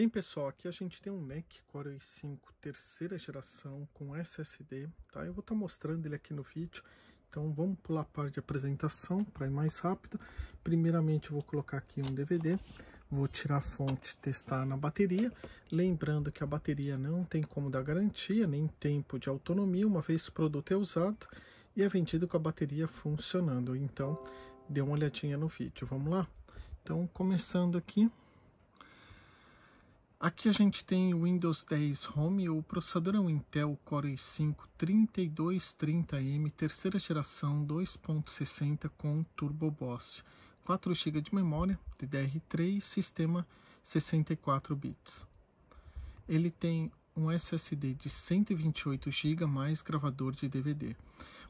Bem pessoal, aqui a gente tem um NEC Core i5 terceira geração com SSD, tá? Eu vou estar tá mostrando ele aqui no vídeo, então vamos pular a parte de apresentação para ir mais rápido. Primeiramente eu vou colocar aqui um DVD, vou tirar a fonte testar na bateria, lembrando que a bateria não tem como dar garantia, nem tempo de autonomia, uma vez o produto é usado e é vendido com a bateria funcionando, então dê uma olhadinha no vídeo, vamos lá? Então começando aqui, Aqui a gente tem o Windows 10 Home, o processador é um Intel Core i5-3230M, terceira geração 2.60 com Turbo Boss, 4 GB de memória, DDR3, sistema 64 bits. Ele tem um SSD de 128 GB mais gravador de DVD.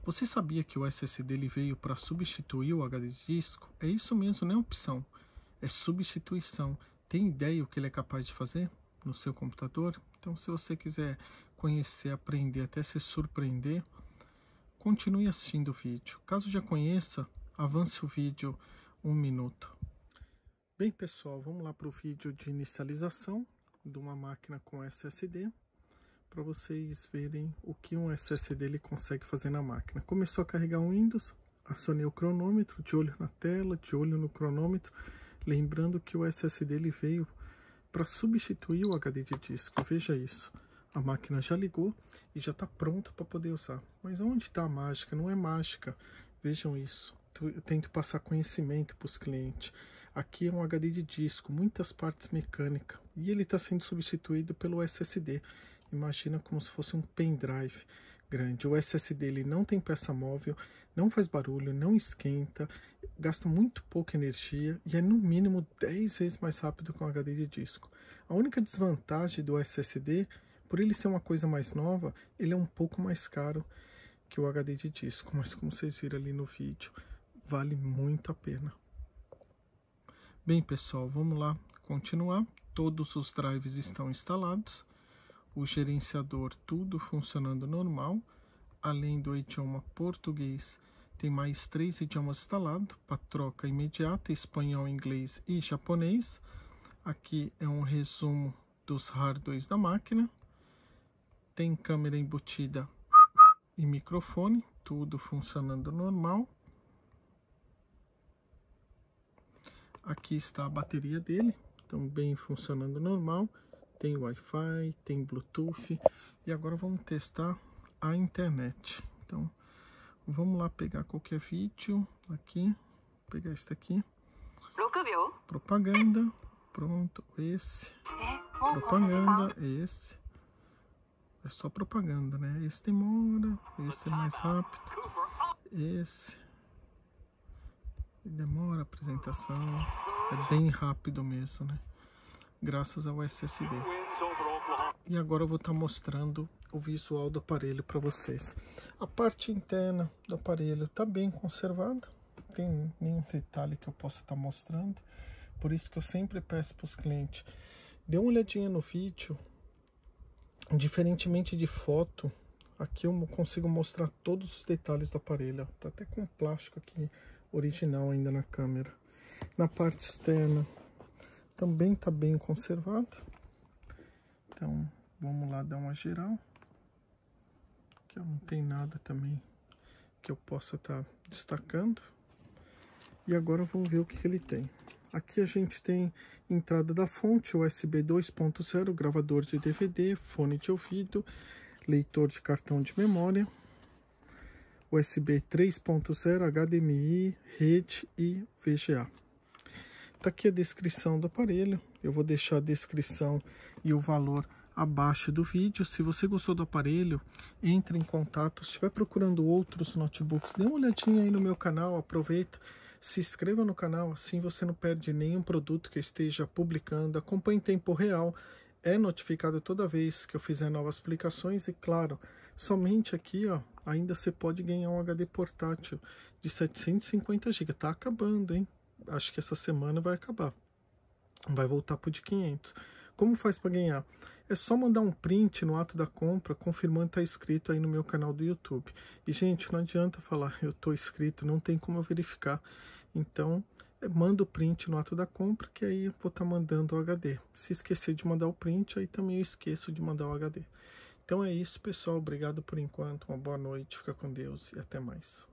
Você sabia que o SSD ele veio para substituir o HD de disco? É isso mesmo, não é opção, é substituição tem ideia o que ele é capaz de fazer no seu computador? Então, se você quiser conhecer, aprender, até se surpreender, continue assistindo o vídeo. Caso já conheça, avance o vídeo um minuto. Bem, pessoal, vamos lá para o vídeo de inicialização de uma máquina com SSD para vocês verem o que um SSD ele consegue fazer na máquina. Começou a carregar o Windows, acionei o cronômetro, de olho na tela, de olho no cronômetro, Lembrando que o SSD ele veio para substituir o HD de disco, veja isso. A máquina já ligou e já está pronta para poder usar. Mas onde está a mágica? Não é mágica. Vejam isso. Eu tento passar conhecimento para os clientes. Aqui é um HD de disco, muitas partes mecânicas. E ele está sendo substituído pelo SSD. Imagina como se fosse um pendrive grande. O SSD ele não tem peça móvel, não faz barulho, não esquenta, gasta muito pouca energia e é no mínimo 10 vezes mais rápido que um HD de disco. A única desvantagem do SSD, por ele ser uma coisa mais nova, ele é um pouco mais caro que o HD de disco, mas como vocês viram ali no vídeo, vale muito a pena. Bem pessoal, vamos lá continuar. Todos os drives estão instalados o gerenciador tudo funcionando normal, além do idioma português, tem mais três idiomas instalados para troca imediata, espanhol, inglês e japonês. Aqui é um resumo dos hardwares da máquina. Tem câmera embutida e microfone, tudo funcionando normal. Aqui está a bateria dele, também então funcionando normal tem Wi-Fi, tem Bluetooth e agora vamos testar a internet. Então vamos lá pegar qualquer vídeo aqui, pegar este aqui. Propaganda, pronto, esse. É, propaganda, esse. É só propaganda, né? Esse demora, esse é mais rápido, esse demora a apresentação, é bem rápido mesmo, né? graças ao SSD. E agora eu vou estar tá mostrando o visual do aparelho para vocês. A parte interna do aparelho está bem conservada, não tem nenhum detalhe que eu possa estar tá mostrando. Por isso que eu sempre peço para os clientes, dê uma olhadinha no vídeo. Diferentemente de foto, aqui eu consigo mostrar todos os detalhes do aparelho. Está até com plástico aqui original ainda na câmera. Na parte externa, também está bem conservado. Então, vamos lá dar uma geral. Que não tem nada também que eu possa estar tá destacando. E agora vamos ver o que, que ele tem. Aqui a gente tem entrada da fonte, USB 2.0, gravador de DVD, fone de ouvido, leitor de cartão de memória, USB 3.0, HDMI, rede e VGA. Tá aqui a descrição do aparelho. Eu vou deixar a descrição e o valor abaixo do vídeo. Se você gostou do aparelho, entre em contato. Se estiver procurando outros notebooks, dê uma olhadinha aí no meu canal, aproveita. Se inscreva no canal, assim você não perde nenhum produto que eu esteja publicando. Acompanhe em tempo real, é notificado toda vez que eu fizer novas aplicações. E claro, somente aqui ó, ainda você pode ganhar um HD portátil de 750 GB. Tá acabando, hein? acho que essa semana vai acabar. Vai voltar para o de 500. Como faz para ganhar? É só mandar um print no ato da compra confirmando que está inscrito aí no meu canal do YouTube. E, gente, não adianta falar eu estou inscrito, não tem como eu verificar. Então, é, manda o print no ato da compra que aí eu vou estar tá mandando o HD. Se esquecer de mandar o print, aí também eu esqueço de mandar o HD. Então é isso, pessoal. Obrigado por enquanto. Uma boa noite. Fica com Deus e até mais.